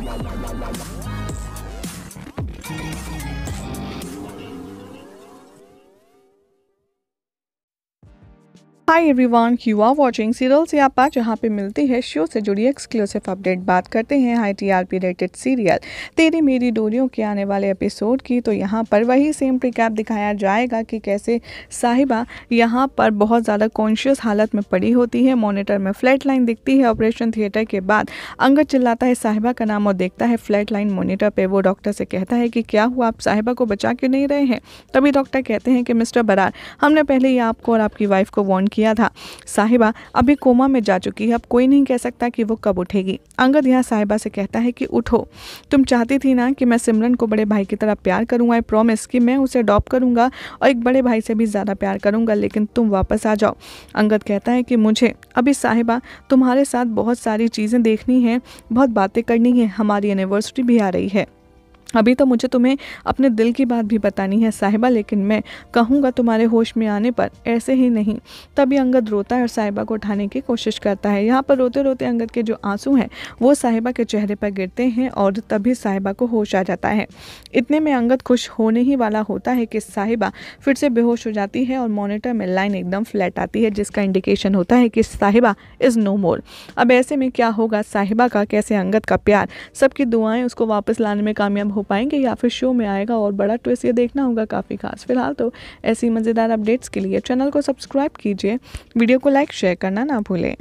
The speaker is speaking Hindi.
わあ hi everyone you are watching serial से आप जहाँ पे मिलती है शो से जुड़ी एक्सक्लूसिव अपडेट बात करते हैं हाई टीआरपी रेटेड सीरियल तेरी मेरी डोरियों के आने वाले एपिसोड की तो यहाँ पर वही सेम प्रिकैप दिखाया जाएगा कि कैसे साहिबा यहाँ पर बहुत ज़्यादा कॉन्शियस हालत में पड़ी होती है मोनिटर में फ्लैट लाइन दिखती है ऑपरेशन थिएटर के बाद अंगद चिल्लाता है साहिबा का नाम और देखता है फ्लैट लाइन मोनिटर पर वो डॉक्टर से कहता है कि क्या हुआ आप साहिबा को बचा क्यों नहीं रहे हैं तभी डॉक्टर कहते हैं कि मिस्टर बरार हमने पहले ही आपको और आपकी वाइफ को वॉन्ट किया था साहिबा अभी कोमा में जा चुकी है अब कोई नहीं कह सकता कि वो कब उठेगी अंगद यहाँ साहिबा से कहता है कि उठो तुम चाहती थी ना कि मैं सिमरन को बड़े भाई की तरह प्यार करूँगा आई प्रॉमिस कि मैं उसे अडॉप्ट करूँगा और एक बड़े भाई से भी ज़्यादा प्यार करूँगा लेकिन तुम वापस आ जाओ अंगद कहता है कि मुझे अभी साहिबा तुम्हारे साथ बहुत सारी चीज़ें देखनी हैं बहुत बातें करनी हैं हमारी यूनिवर्सिटी भी आ रही है अभी तो मुझे तुम्हें अपने दिल की बात भी बतानी है साहिबा लेकिन मैं कहूँगा तुम्हारे होश में आने पर ऐसे ही नहीं तभी अंगद रोता है और साहिबा को उठाने की कोशिश करता है यहाँ पर रोते रोते अंगद के जो आंसू हैं वो साहिबा के चेहरे पर गिरते हैं और तभी साहिबा को होश आ जाता है इतने में अंगद खुश होने ही वाला होता है कि साहिबा फिर से बेहोश हो जाती है और मोनिटर में लाइन एकदम फ्लैट आती है जिसका इंडिकेशन होता है कि साहिबा इज़ नो मोर अब ऐसे में क्या होगा साहिबा का कैसे अंगद का प्यार सबकी दुआएं उसको वापस लाने में कामयाब हो हो पाएंगे या फिर शो में आएगा और बड़ा ट्विस्ट ये देखना होगा काफ़ी खास फिलहाल तो ऐसी मज़ेदार अपडेट्स के लिए चैनल को सब्सक्राइब कीजिए वीडियो को लाइक शेयर करना ना भूलें